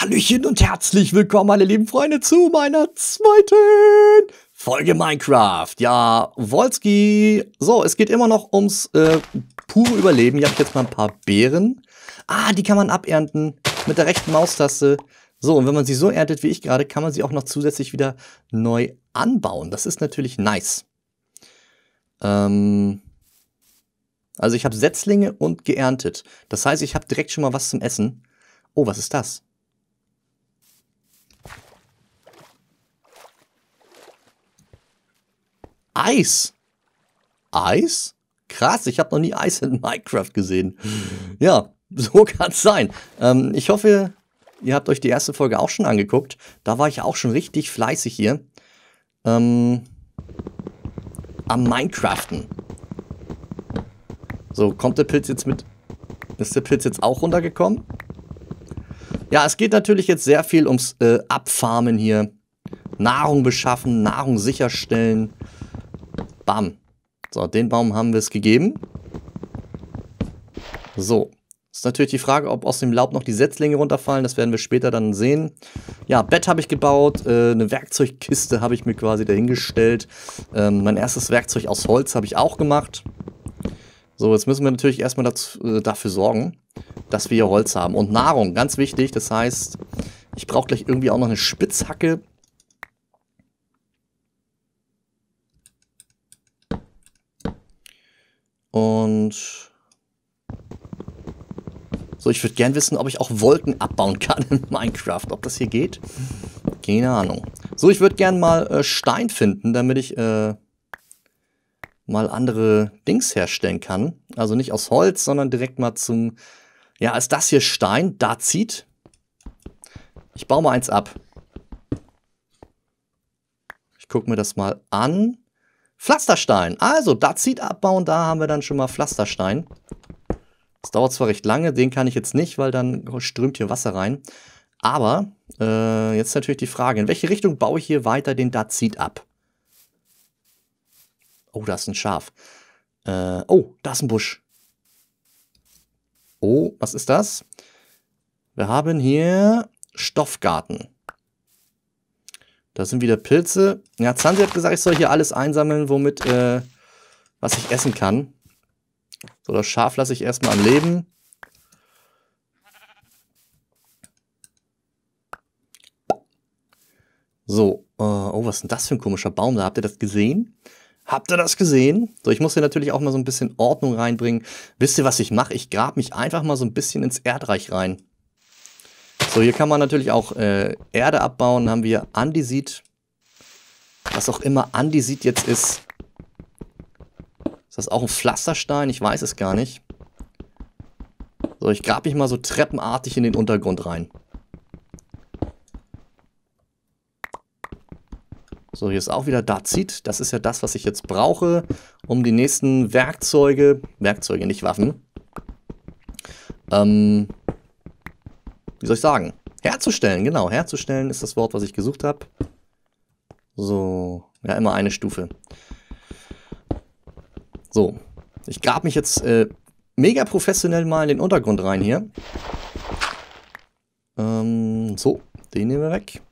Hallöchen und herzlich willkommen, meine lieben Freunde, zu meiner zweiten Folge Minecraft. Ja, Wolski. So, es geht immer noch ums äh, pure Überleben. Hier habe ich jetzt mal ein paar Beeren. Ah, die kann man abernten mit der rechten Maustaste. So, und wenn man sie so erntet wie ich gerade, kann man sie auch noch zusätzlich wieder neu anbauen. Das ist natürlich nice. Ähm also ich habe Setzlinge und geerntet. Das heißt, ich habe direkt schon mal was zum Essen. Oh, was ist das? Eis. Eis? Krass, ich habe noch nie Eis in Minecraft gesehen. Ja, so kann es sein. Ähm, ich hoffe, ihr habt euch die erste Folge auch schon angeguckt. Da war ich auch schon richtig fleißig hier. Ähm, am Minecraften. So, kommt der Pilz jetzt mit... Ist der Pilz jetzt auch runtergekommen? Ja, es geht natürlich jetzt sehr viel ums äh, Abfarmen hier. Nahrung beschaffen, Nahrung sicherstellen. Bam. So, den Baum haben wir es gegeben. So. Ist natürlich die Frage, ob aus dem Laub noch die Setzlinge runterfallen. Das werden wir später dann sehen. Ja, Bett habe ich gebaut. Äh, eine Werkzeugkiste habe ich mir quasi dahingestellt. Ähm, mein erstes Werkzeug aus Holz habe ich auch gemacht. So, jetzt müssen wir natürlich erstmal dazu, äh, dafür sorgen, dass wir hier Holz haben. Und Nahrung, ganz wichtig. Das heißt, ich brauche gleich irgendwie auch noch eine Spitzhacke Und so, ich würde gern wissen, ob ich auch Wolken abbauen kann in Minecraft. Ob das hier geht? Keine Ahnung. So, ich würde gern mal äh, Stein finden, damit ich äh, mal andere Dings herstellen kann. Also nicht aus Holz, sondern direkt mal zum... Ja, ist das hier Stein? Da zieht. Ich baue mal eins ab. Ich gucke mir das mal an. Pflasterstein. Also, da zieht abbauen, da haben wir dann schon mal Pflasterstein. Das dauert zwar recht lange, den kann ich jetzt nicht, weil dann strömt hier Wasser rein. Aber äh, jetzt natürlich die Frage, in welche Richtung baue ich hier weiter den Dazit ab? Oh, da ist ein Schaf. Äh, oh, da ist ein Busch. Oh, was ist das? Wir haben hier Stoffgarten. Da sind wieder Pilze. Ja, Zanzi hat gesagt, ich soll hier alles einsammeln, womit, äh, was ich essen kann. So, das Schaf lasse ich erstmal am Leben. So, äh, oh, was ist denn das für ein komischer Baum da? Habt ihr das gesehen? Habt ihr das gesehen? So, ich muss hier natürlich auch mal so ein bisschen Ordnung reinbringen. Wisst ihr, was ich mache? Ich grab mich einfach mal so ein bisschen ins Erdreich rein. So, hier kann man natürlich auch äh, Erde abbauen. Dann haben wir Andesit. Was auch immer Andesit jetzt ist. Ist das auch ein Pflasterstein? Ich weiß es gar nicht. So, ich grab mich mal so treppenartig in den Untergrund rein. So, hier ist auch wieder Dazit. Das ist ja das, was ich jetzt brauche, um die nächsten Werkzeuge, Werkzeuge, nicht Waffen, ähm, wie soll ich sagen, herzustellen. Genau, herzustellen ist das Wort, was ich gesucht habe. So, ja, immer eine Stufe. So, ich grab mich jetzt äh, mega professionell mal in den Untergrund rein hier. Ähm, so, den nehmen wir weg.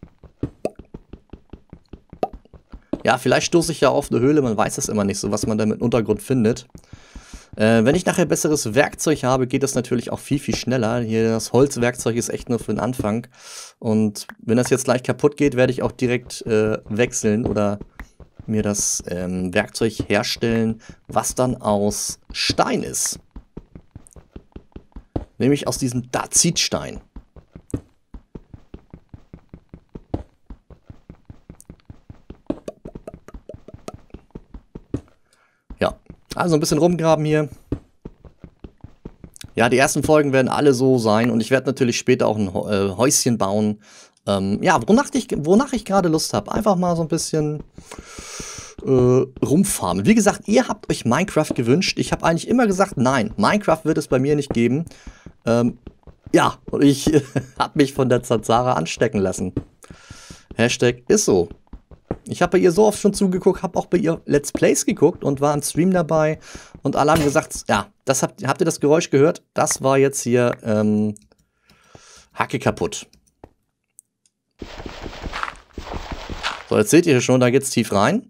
Ja, vielleicht stoße ich ja auf eine Höhle, man weiß es immer nicht so, was man da mit Untergrund findet. Äh, wenn ich nachher besseres Werkzeug habe, geht das natürlich auch viel, viel schneller. Hier das Holzwerkzeug ist echt nur für den Anfang. Und wenn das jetzt gleich kaputt geht, werde ich auch direkt äh, wechseln oder mir das ähm, Werkzeug herstellen, was dann aus Stein ist. Nämlich aus diesem Dazitstein. Also ein bisschen rumgraben hier. Ja, die ersten Folgen werden alle so sein und ich werde natürlich später auch ein äh, Häuschen bauen. Ähm, ja, wonach ich, wonach ich gerade Lust habe. Einfach mal so ein bisschen äh, rumfarmen. Wie gesagt, ihr habt euch Minecraft gewünscht. Ich habe eigentlich immer gesagt, nein, Minecraft wird es bei mir nicht geben. Ähm, ja, und ich äh, habe mich von der Zazara anstecken lassen. Hashtag ist so. Ich habe bei ihr so oft schon zugeguckt, habe auch bei ihr Let's Plays geguckt und war im Stream dabei und alle haben gesagt, ja, das habt, habt ihr das Geräusch gehört? Das war jetzt hier ähm, Hacke kaputt. So, jetzt seht ihr schon, da geht's tief rein.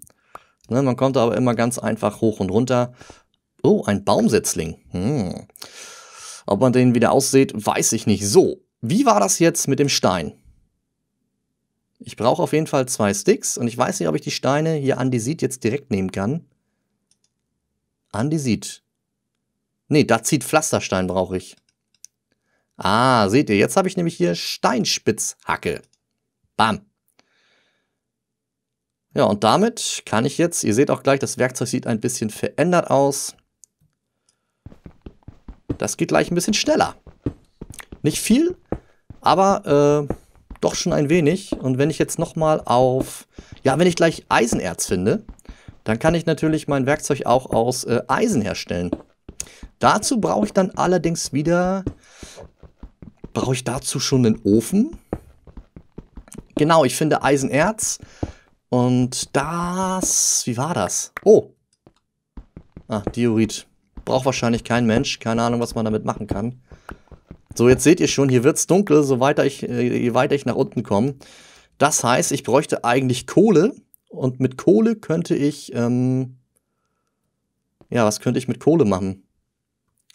Ne, man kommt aber immer ganz einfach hoch und runter. Oh, ein Baumsetzling. Hm. Ob man den wieder aussieht, weiß ich nicht. So, wie war das jetzt mit dem Stein? Ich brauche auf jeden Fall zwei Sticks und ich weiß nicht, ob ich die Steine hier Andesit jetzt direkt nehmen kann. Andesit. Nee, da zieht Pflasterstein brauche ich. Ah, seht ihr, jetzt habe ich nämlich hier Steinspitzhacke. Bam. Ja, und damit kann ich jetzt, ihr seht auch gleich, das Werkzeug sieht ein bisschen verändert aus. Das geht gleich ein bisschen schneller. Nicht viel, aber äh, doch schon ein wenig. Und wenn ich jetzt nochmal auf... Ja, wenn ich gleich Eisenerz finde, dann kann ich natürlich mein Werkzeug auch aus äh, Eisen herstellen. Dazu brauche ich dann allerdings wieder... Brauche ich dazu schon einen Ofen? Genau, ich finde Eisenerz. Und das... Wie war das? Oh. Ah, Diorit. Braucht wahrscheinlich kein Mensch. Keine Ahnung, was man damit machen kann. So, jetzt seht ihr schon, hier wird es dunkel, so weiter ich, äh, je weiter ich nach unten komme. Das heißt, ich bräuchte eigentlich Kohle und mit Kohle könnte ich, ähm, ja, was könnte ich mit Kohle machen?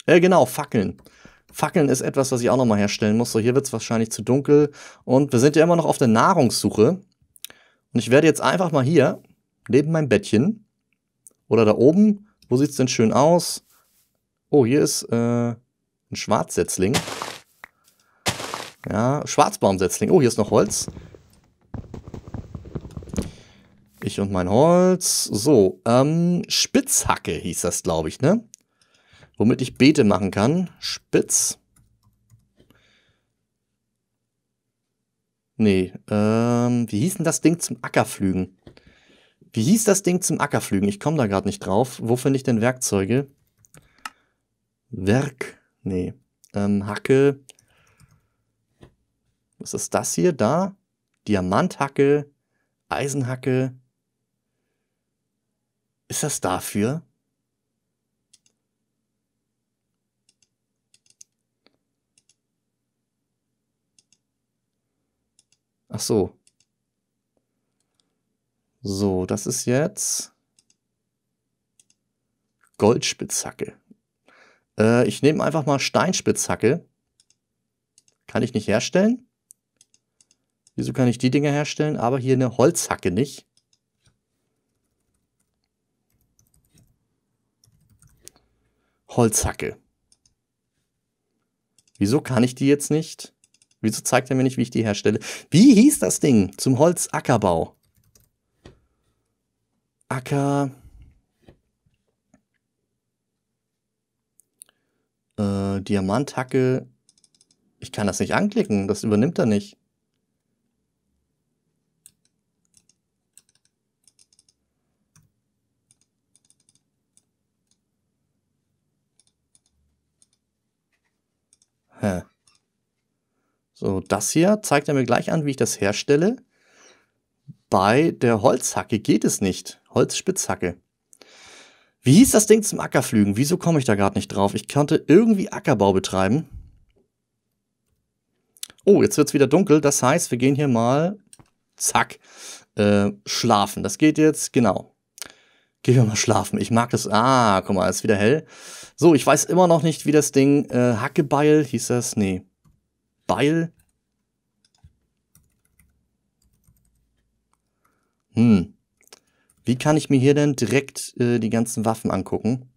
Äh, genau, Fackeln. Fackeln ist etwas, was ich auch nochmal herstellen muss. So, hier wird es wahrscheinlich zu dunkel. Und wir sind ja immer noch auf der Nahrungssuche. Und ich werde jetzt einfach mal hier, neben meinem Bettchen, oder da oben, wo sieht es denn schön aus? Oh, hier ist äh, ein Schwarzsetzling. Ja, Schwarzbaumsetzling. Oh, hier ist noch Holz. Ich und mein Holz. So, ähm, Spitzhacke hieß das, glaube ich, ne? Womit ich Beete machen kann. Spitz. Nee, ähm, wie hieß denn das Ding zum Ackerflügen? Wie hieß das Ding zum Ackerflügen? Ich komme da gerade nicht drauf. Wo finde ich denn Werkzeuge? Werk, nee. Ähm, Hacke, was ist das hier? Da? Diamanthacke? Eisenhacke? Ist das dafür? Ach so. So, das ist jetzt Goldspitzhacke. Äh, ich nehme einfach mal Steinspitzhacke. Kann ich nicht herstellen. Wieso kann ich die Dinger herstellen, aber hier eine Holzhacke nicht? Holzhacke. Wieso kann ich die jetzt nicht? Wieso zeigt er mir nicht, wie ich die herstelle? Wie hieß das Ding zum Holzackerbau? Acker... Äh, Diamanthacke. Ich kann das nicht anklicken, das übernimmt er nicht. das hier zeigt er mir gleich an, wie ich das herstelle. Bei der Holzhacke geht es nicht. Holzspitzhacke. Wie hieß das Ding zum Ackerflügen? Wieso komme ich da gerade nicht drauf? Ich könnte irgendwie Ackerbau betreiben. Oh, jetzt wird es wieder dunkel. Das heißt, wir gehen hier mal, zack, äh, schlafen. Das geht jetzt, genau. Gehen wir mal schlafen. Ich mag das. Ah, guck mal, ist wieder hell. So, ich weiß immer noch nicht, wie das Ding, äh, Hackebeil hieß das? Nee. Beil? Hm. Wie kann ich mir hier denn direkt äh, die ganzen Waffen angucken?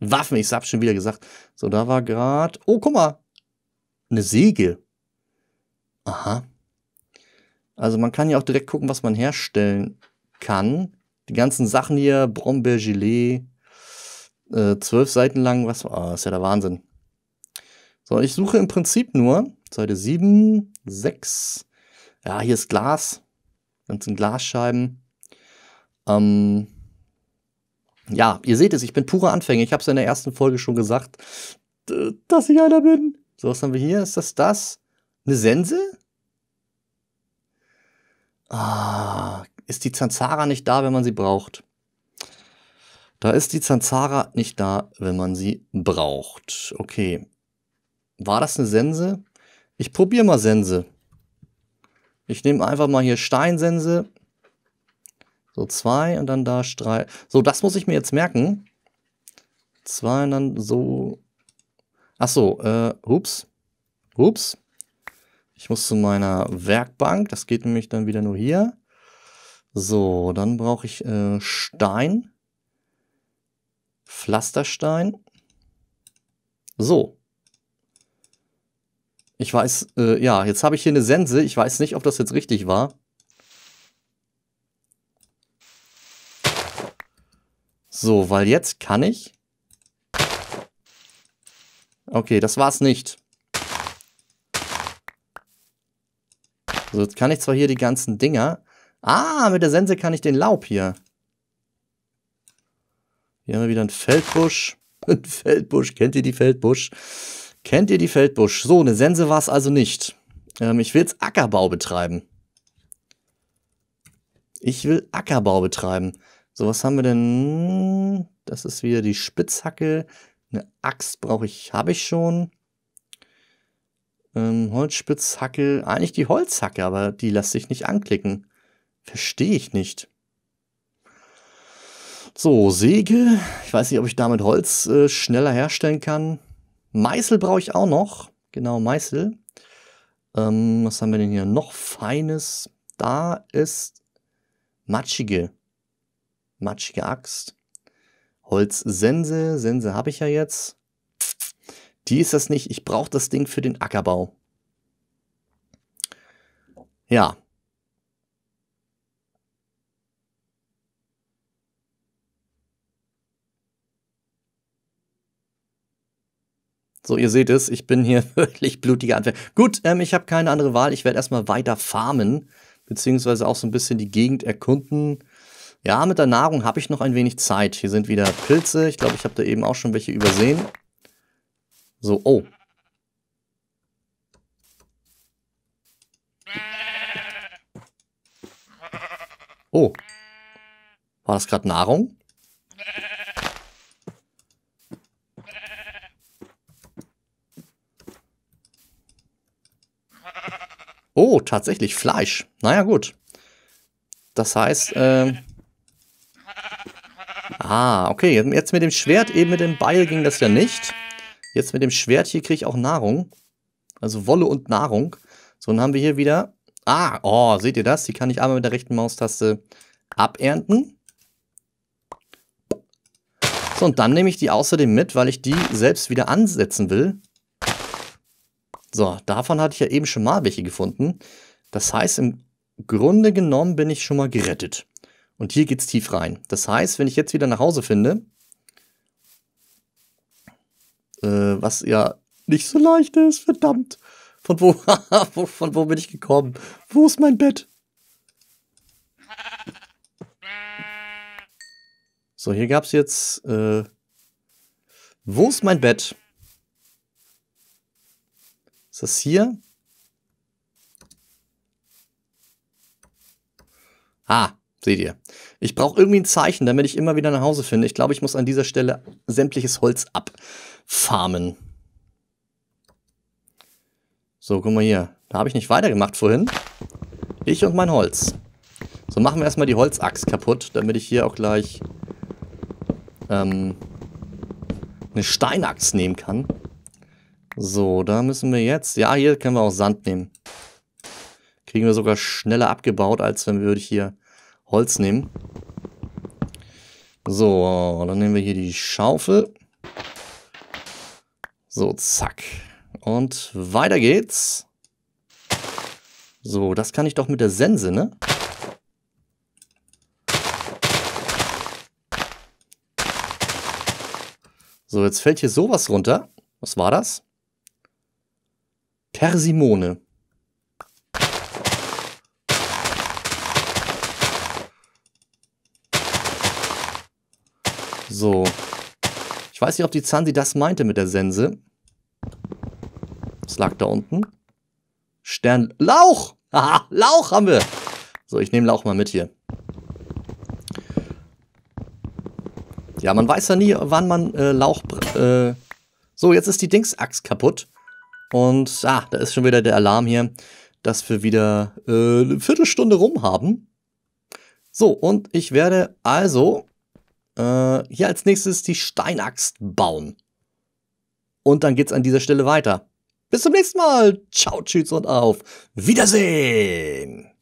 Waffen, ich hab's schon wieder gesagt. So, da war gerade. Oh, guck mal. Eine Säge. Aha. Also man kann ja auch direkt gucken, was man herstellen kann. Die ganzen Sachen hier, Brombeer, äh, zwölf Seiten lang, was war, oh, ist ja der Wahnsinn. So, ich suche im Prinzip nur, Seite 7, 6, ja, hier ist Glas, ganzen Glasscheiben. Ähm, ja, ihr seht es, ich bin purer Anfänger. Ich habe es in der ersten Folge schon gesagt, dass ich einer bin. So, was haben wir hier? Ist das das? Eine Sense? Ah, ist die Zanzara nicht da, wenn man sie braucht? Da ist die Zanzara nicht da, wenn man sie braucht. Okay. War das eine Sense? Ich probiere mal Sense. Ich nehme einfach mal hier Steinsense. So zwei und dann da drei. So, das muss ich mir jetzt merken. Zwei und dann so. Ach so, äh, ups. Ups. Ich muss zu meiner Werkbank. Das geht nämlich dann wieder nur hier. So, dann brauche ich äh, Stein. Pflasterstein. So. Ich weiß, äh, ja, jetzt habe ich hier eine Sense. Ich weiß nicht, ob das jetzt richtig war. So, weil jetzt kann ich. Okay, das war's nicht. So, jetzt kann ich zwar hier die ganzen Dinger. Ah, mit der Sense kann ich den Laub hier. Hier haben wir wieder einen Feldbusch. Ein Feldbusch, kennt ihr die Feldbusch? Kennt ihr die Feldbusch? So, eine Sense war es also nicht. Ähm, ich will jetzt Ackerbau betreiben. Ich will Ackerbau betreiben. So, was haben wir denn? Das ist wieder die Spitzhacke. Eine Axt brauche ich, habe ich schon. Ähm, Holzspitzhacke, eigentlich die Holzhacke, aber die lasse ich nicht anklicken. Verstehe ich nicht. So, Säge. Ich weiß nicht, ob ich damit Holz äh, schneller herstellen kann. Meißel brauche ich auch noch. Genau, Meißel. Ähm, was haben wir denn hier? Noch Feines. Da ist matschige. Matschige Axt. Holzsense. Sense habe ich ja jetzt. Die ist das nicht. Ich brauche das Ding für den Ackerbau. Ja, So, ihr seht es, ich bin hier wirklich blutiger Anfänger. Gut, ähm, ich habe keine andere Wahl. Ich werde erstmal weiter farmen, beziehungsweise auch so ein bisschen die Gegend erkunden. Ja, mit der Nahrung habe ich noch ein wenig Zeit. Hier sind wieder Pilze. Ich glaube, ich habe da eben auch schon welche übersehen. So, oh. Oh. War das gerade Nahrung? Oh, tatsächlich Fleisch. Naja, gut. Das heißt, ähm. Ah, okay. Jetzt mit dem Schwert, eben mit dem Beil ging das ja nicht. Jetzt mit dem Schwert hier kriege ich auch Nahrung. Also Wolle und Nahrung. So, dann haben wir hier wieder... Ah, oh, seht ihr das? Die kann ich einmal mit der rechten Maustaste abernten. So, und dann nehme ich die außerdem mit, weil ich die selbst wieder ansetzen will. So, davon hatte ich ja eben schon mal welche gefunden. Das heißt, im Grunde genommen bin ich schon mal gerettet. Und hier geht es tief rein. Das heißt, wenn ich jetzt wieder nach Hause finde, äh, was ja nicht so leicht ist, verdammt. Von wo, von wo bin ich gekommen? Wo ist mein Bett? So, hier gab es jetzt, äh, wo ist mein Bett? Ist das hier? Ah, seht ihr. Ich brauche irgendwie ein Zeichen, damit ich immer wieder nach Hause finde. Ich glaube, ich muss an dieser Stelle sämtliches Holz abfarmen. So, guck mal hier. Da habe ich nicht weitergemacht vorhin. Ich und mein Holz. So, machen wir erstmal die Holzachs kaputt, damit ich hier auch gleich ähm, eine Steinaxt nehmen kann. So, da müssen wir jetzt... Ja, hier können wir auch Sand nehmen. Kriegen wir sogar schneller abgebaut, als wenn wir hier Holz nehmen. So, dann nehmen wir hier die Schaufel. So, zack. Und weiter geht's. So, das kann ich doch mit der Sense, ne? So, jetzt fällt hier sowas runter. Was war das? Persimone So. Ich weiß nicht, ob die Zansi das meinte mit der Sense. Was lag da unten? Stern... Lauch! Haha, Lauch haben wir! So, ich nehme Lauch mal mit hier. Ja, man weiß ja nie, wann man äh, Lauch... Äh so, jetzt ist die Dingsachs kaputt. Und ah, da ist schon wieder der Alarm hier, dass wir wieder äh, eine Viertelstunde rum haben. So, und ich werde also äh, hier als nächstes die Steinaxt bauen. Und dann geht's an dieser Stelle weiter. Bis zum nächsten Mal. Ciao, tschüss und auf Wiedersehen.